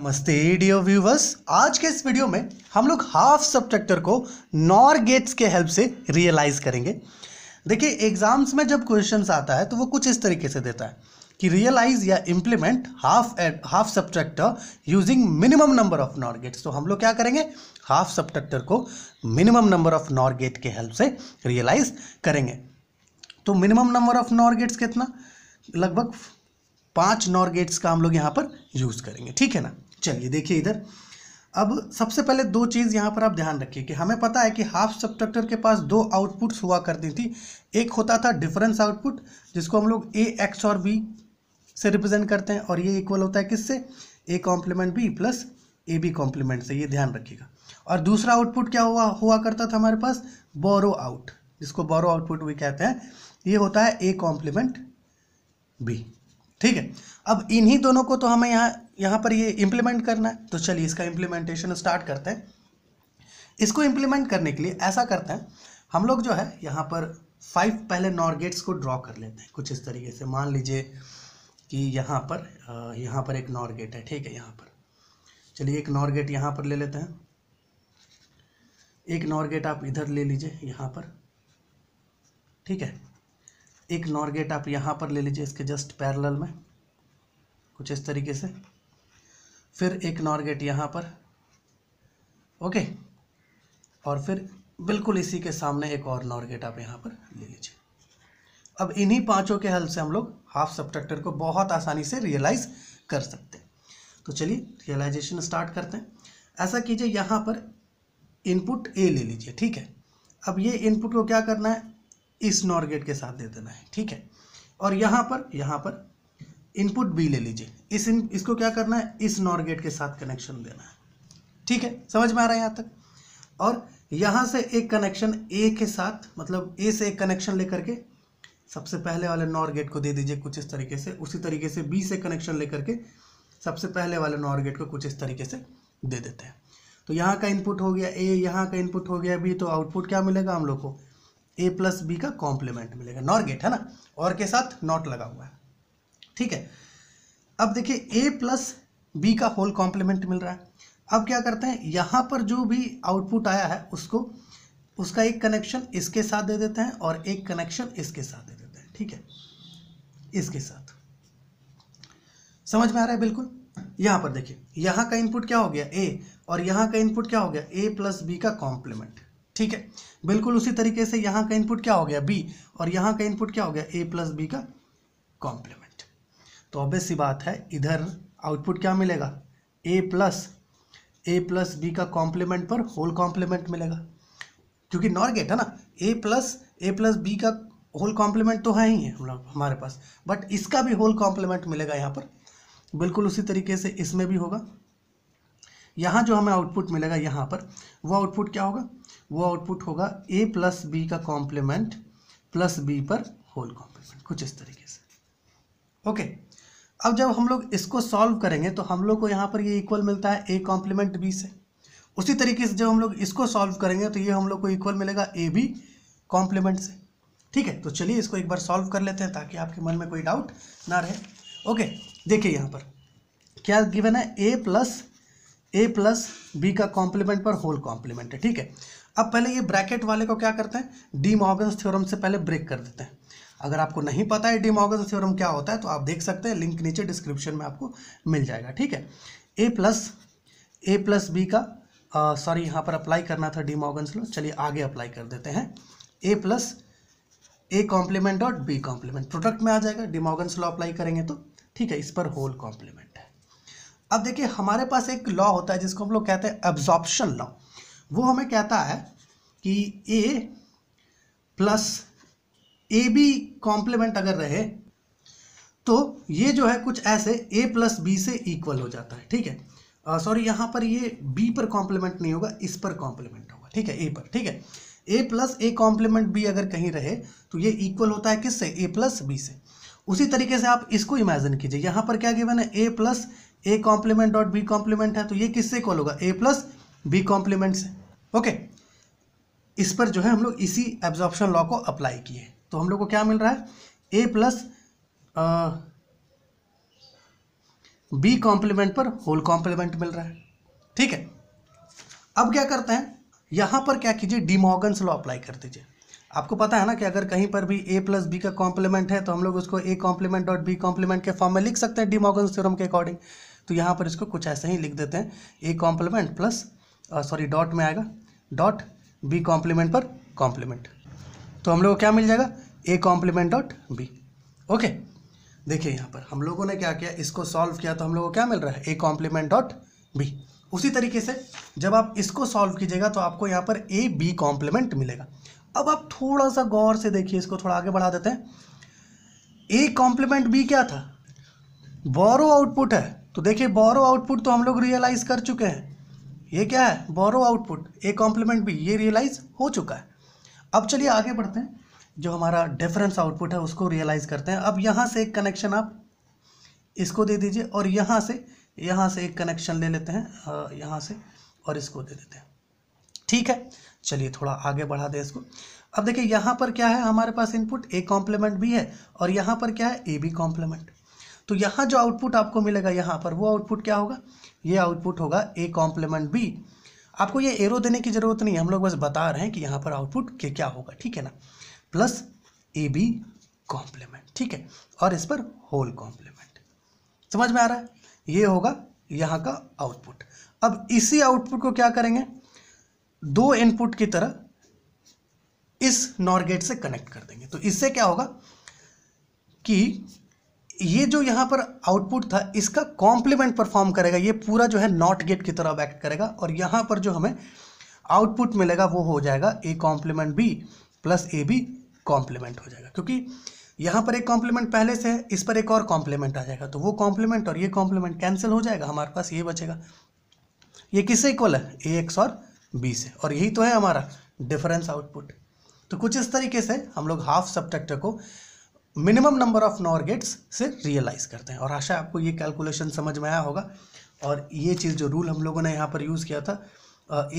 नमस्ते video viewers आज के इस वीडियो में हम लोग हाफ सब्ट्रैक्टर को नॉर गेट्स के हेल्प से रियलाइज़ करेंगे देखिए एग्जाम्स में जब क्वेश्चन आता है तो वो कुछ इस तरीके से देता है कि रियलाइज या implement half add half subtractor using minimum number of NOR gates तो हम लोग क्या करेंगे हाफ सब्ट्रैक्टर को minimum number of NOR gate के हेल्प से रियलाइज करेंगे तो minimum number of NOR gates कितना लगभग पांच नॉर गेट्स का हम लोग यहाँ पर यूज़ करेंगे ठीक है ना चलिए देखिए इधर अब सबसे पहले दो चीज़ यहाँ पर आप ध्यान रखिए कि हमें पता है कि हाफ सब्ट्रक्टर के पास दो आउटपुट्स हुआ करती थी एक होता था डिफरेंस आउटपुट जिसको हम लोग ए एक्स और बी से रिप्रेजेंट करते हैं और ये इक्वल होता है किससे A complement B plus A B complement से ये ध्यान रखिएगा और दूसरा आउटपुट क्या हुआ हुआ करता था हमारे पास बोरो आउट जिसको बोरो आउटपुट भी कहते हैं ये होता है ए कॉम्प्लीमेंट बी ठीक है अब इन्हीं दोनों को तो हमें यहाँ यहाँ पर ये इम्प्लीमेंट करना है तो चलिए इसका इम्प्लीमेंटेशन स्टार्ट करते हैं इसको इम्प्लीमेंट करने के लिए ऐसा करते हैं हम लोग जो है यहाँ पर फाइव पहले नॉर्गेट्स को ड्रॉ कर लेते हैं कुछ इस तरीके से मान लीजिए कि यहाँ पर यहाँ पर एक नॉर्गेट है ठीक है यहाँ पर चलिए एक नॉर्गेट यहाँ पर ले लेते हैं एक नॉर्गेट आप इधर ले लीजिए यहाँ पर ठीक है एक नॉर गेट आप यहाँ पर ले लीजिए इसके जस्ट पैरेलल में कुछ इस तरीके से फिर एक नॉर गेट यहाँ पर ओके और फिर बिल्कुल इसी के सामने एक और नॉर गेट आप यहाँ पर ले लीजिए अब इन्हीं पांचों के हल से हम लोग हाफ सब्ट्रक्टर को बहुत आसानी से रियलाइज़ कर सकते हैं तो चलिए रियलाइजेशन स्टार्ट करते हैं ऐसा कीजिए यहाँ पर इनपुट ए ले लीजिए ठीक है अब ये इनपुट को क्या करना है इस नॉर गेट के साथ दे देना है ठीक है और यहाँ पर यहाँ पर इनपुट बी ले लीजिए इस इन, इसको क्या करना है इस नॉर गेट के साथ कनेक्शन देना है ठीक है समझ में आ रहा है यहाँ तक और यहाँ से एक कनेक्शन ए के साथ मतलब ए से एक कनेक्शन लेकर के सबसे पहले वाले नॉर गेट को दे दीजिए कुछ इस तरीके से उसी तरीके से बी से कनेक्शन लेकर के सबसे पहले वाले नॉर गेट को कुछ इस तरीके से दे देते हैं तो यहाँ का इनपुट हो गया ए यहाँ का इनपुट हो गया बी तो आउटपुट क्या मिलेगा हम लोग को ए प्लस बी का कॉम्प्लीमेंट मिलेगा नॉर गेट है ना और के साथ नॉट लगा हुआ है ठीक है अब देखिए ए प्लस बी का होल कॉम्प्लीमेंट मिल रहा है अब क्या करते हैं यहाँ पर जो भी आउटपुट आया है उसको उसका एक कनेक्शन इसके साथ दे देते हैं और एक कनेक्शन इसके साथ दे देते हैं ठीक है इसके साथ समझ में आ रहा है बिल्कुल यहाँ पर देखिए यहाँ का इनपुट क्या हो गया ए और यहाँ का इनपुट क्या हो गया ए प्लस बी का कॉम्प्लीमेंट ठीक है बिल्कुल उसी तरीके से यहाँ का इनपुट क्या हो गया बी और यहाँ का इनपुट क्या हो गया ए प्लस बी का कॉम्प्लीमेंट तो अब सी बात है इधर आउटपुट क्या मिलेगा A plus A plus B का कॉम्प्लीमेंट पर होल कॉम्प्लीमेंट मिलेगा क्योंकि नॉर गेट है ना A plus A plus B का होल कॉम्प्लीमेंट तो है ही है हमारे पास बट इसका भी होल कॉम्प्लीमेंट मिलेगा यहाँ पर बिल्कुल उसी तरीके से इसमें भी होगा यहाँ जो हमें आउटपुट मिलेगा यहाँ पर वो आउटपुट क्या होगा वो आउटपुट होगा ए प्लस बी का कॉम्प्लीमेंट प्लस बी पर होल कॉम्प्लीमेंट कुछ इस तरीके से ओके अब जब हम लोग इसको सॉल्व करेंगे तो हम लोग को यहाँ पर ये इक्वल मिलता है ए कॉम्प्लीमेंट बी से उसी तरीके से जब हम लोग इसको सॉल्व करेंगे तो ये हम लोग को इक्वल मिलेगा ए बी कॉम्प्लीमेंट से ठीक है तो चलिए इसको एक बार सॉल्व कर लेते हैं ताकि आपके मन में कोई डाउट ना रहे ओके देखिए यहाँ पर क्या गिवन है A plus A plus B का कॉम्प्लीमेंट पर होल कॉम्प्लीमेंट है ठीक है अब पहले ये ब्रैकेट वाले को क्या करते हैं डी मॉर्गन थ्योरम से पहले ब्रेक कर देते हैं अगर आपको नहीं पता है डी मॉर्गन थ्योरम क्या होता है तो आप देख सकते हैं लिंक नीचे डिस्क्रिप्शन में आपको मिल जाएगा ठीक है A plus A plus B का सॉरी यहाँ पर अप्लाई करना था डी मॉर्गन लो चलिए आगे अप्लाई कर देते हैं A plus A complement dot B complement product में आ जाएगा डिमोगन लॉ अप्लाई करेंगे तो ठीक है इस पर होल कॉम्प्लीमेंट है अब देखिए हमारे पास एक लॉ होता है जिसको हम लोग कहते हैं एब्जॉर्प्शन लॉ वो हमें कहता है कि A plus A B complement अगर रहे तो ये जो है कुछ ऐसे ए प्लस बी से इक्वल हो जाता है ठीक है सॉरी यहाँ पर ये बी पर कॉम्प्लीमेंट नहीं होगा इस पर कॉम्प्लीमेंट होगा ठीक है ए पर ठीक है A plus A complement B अगर कहीं रहे तो ये इक्वल होता है किससे ए प्लस बी से उसी तरीके से आप इसको इमेजिन कीजिए यहाँ पर क्या गिवन है A plus A complement dot B complement है तो ये किससे इक्वल होगा ए प्लस बी कॉम्प्लीमेंट्स से ओके इस पर जो है हम लोग इसी एब्जॉर्प्शन लॉ को अप्लाई किए तो हम लोग को क्या मिल रहा है ए प्लस बी कॉम्प्लीमेंट पर होल कॉम्प्लीमेंट मिल रहा है ठीक है अब क्या करते हैं यहाँ पर क्या कीजिए डिमोगन्स लॉ अप्लाई कर दीजिए आपको पता है ना कि अगर कहीं पर भी ए प्लस बी का कॉम्प्लीमेंट है तो हम लोग उसको A complement dot B complement के फॉर्म में लिख सकते हैं डिमोगन्स थ्योरम के अकॉर्डिंग तो यहाँ पर इसको कुछ ऐसे ही लिख देते हैं A complement plus sorry uh, dot में आएगा डॉट बी कॉम्प्लीमेंट पर कॉम्प्लीमेंट तो हम लोग को क्या मिल जाएगा A complement dot B okay देखिए यहाँ पर हम लोगों ने क्या किया इसको सॉल्व किया तो हम लोगों को क्या मिल रहा है ए कॉम्प्लीमेंट डॉट बी उसी तरीके से जब आप इसको सॉल्व कीजिएगा तो आपको यहाँ पर ए बी कॉम्प्लीमेंट मिलेगा अब आप थोड़ा सा गौर से देखिए इसको थोड़ा आगे बढ़ा देते हैं ए कॉम्प्लीमेंट बी क्या था बोरो आउटपुट है तो देखिए बोरो आउटपुट तो हम लोग रियलाइज़ कर चुके हैं ये क्या है बोरो आउटपुट ए कॉम्प्लीमेंट भी ये रियलाइज हो चुका है अब चलिए आगे बढ़ते हैं जो हमारा डिफरेंस आउटपुट है उसको रियलाइज़ करते हैं अब यहाँ से एक कनेक्शन आप इसको दे दीजिए और यहाँ से यहाँ से एक कनेक्शन ले लेते हैं यहाँ से और इसको दे देते हैं ठीक है चलिए थोड़ा आगे बढ़ा दें इसको अब देखिए यहाँ पर क्या है हमारे पास इनपुट ए कॉम्प्लीमेंट भी है और यहाँ पर क्या है ए बी कॉम्प्लीमेंट तो यहाँ जो आउटपुट आपको मिलेगा यहाँ पर वो आउटपुट क्या होगा ये आउटपुट होगा ए कॉम्प्लीमेंट बी आपको ये एरो देने की ज़रूरत नहीं हम लोग बस बता रहे हैं कि यहाँ पर आउटपुट के क्या होगा ठीक है ना प्लस ए बी कॉम्प्लीमेंट ठीक है और इस पर होल कॉम्प्लीमेंट समझ में आ रहा है ये होगा यहाँ का आउटपुट अब इसी आउटपुट को क्या करेंगे दो इनपुट की तरह इस नॉर्गेट से कनेक्ट कर देंगे तो इससे क्या होगा कि ये जो यहाँ पर आउटपुट था इसका कॉम्प्लीमेंट परफॉर्म करेगा ये पूरा जो है नॉट गेट की तरह एक्ट करेगा और यहाँ पर जो हमें आउटपुट मिलेगा वो हो जाएगा A complement B plus A B complement हो जाएगा क्योंकि यहाँ पर एक कॉम्प्लीमेंट पहले से है इस पर एक और कॉम्प्लीमेंट आ जाएगा तो वो कॉम्प्लीमेंट और ये कॉम्प्लीमेंट कैंसिल हो जाएगा हमारे पास ये बचेगा ये किससे इक्वल है ए एक्स और बी से और यही तो है हमारा डिफरेंस आउटपुट तो कुछ इस तरीके से हम लोग हाफ सब्ट्रैक्टर को minimum number of NOR gates से रियलाइज़ करते हैं और आशा आपको ये कैलकुलेशन समझ में आया होगा और ये चीज़ जो रूल हम लोगों ने यहाँ पर यूज़ किया था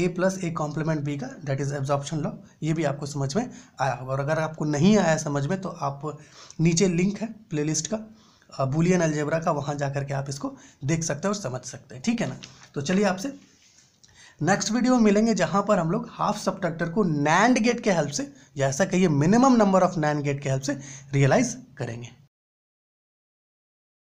A plus A complement B का दैट इज़ एब्जॉर्प्शन लॉ ये भी आपको समझ में आया होगा और अगर आपको नहीं आया समझ में तो आप नीचे लिंक है प्ले का बुलियन अलजेब्रा का वहाँ जा करके आप इसको देख सकते हैं और समझ सकते हैं ठीक है ना तो चलिए आपसे नेक्स्ट वीडियो मिलेंगे जहां पर हम लोग हाफ सब्ट्रैक्टर को नैंड गेट के हेल्प से जैसा कहिए minimum number of NAND gate के हेल्प से रियलाइज करेंगे